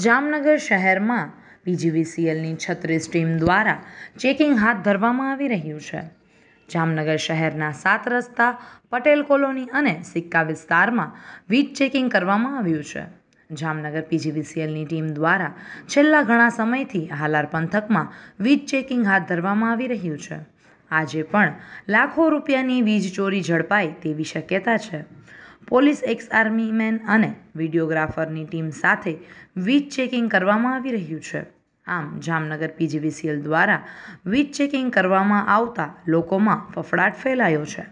જામનગર શહેરમાં પીજીવીસીએલની છત્રીસ ટીમ દ્વારા ચેકિંગ હાથ ધરવામાં આવી રહ્યું છે જામનગર શહેરના સાત રસ્તા પટેલ કોલોની અને સિક્કા વિસ્તારમાં વીજ ચેકિંગ કરવામાં આવ્યું છે જામનગર પીજીવીસીએલની ટીમ દ્વારા છેલ્લા ઘણા સમયથી હાલાર પંથકમાં વીજ ચેકિંગ હાથ ધરવામાં આવી રહ્યું છે આજે પણ લાખો રૂપિયાની વીજ ચોરી ઝડપાય તેવી શક્યતા છે પોલીસ એક્સ આર્મી મેન અને વિડીયોગ્રાફરની ટીમ સાથે વીજ ચેકિંગ કરવામાં આવી રહ્યું છે આમ જામનગર પીજીવીસીએલ દ્વારા વીજ ચેકિંગ કરવામાં આવતા લોકોમાં ફફડાટ ફેલાયો છે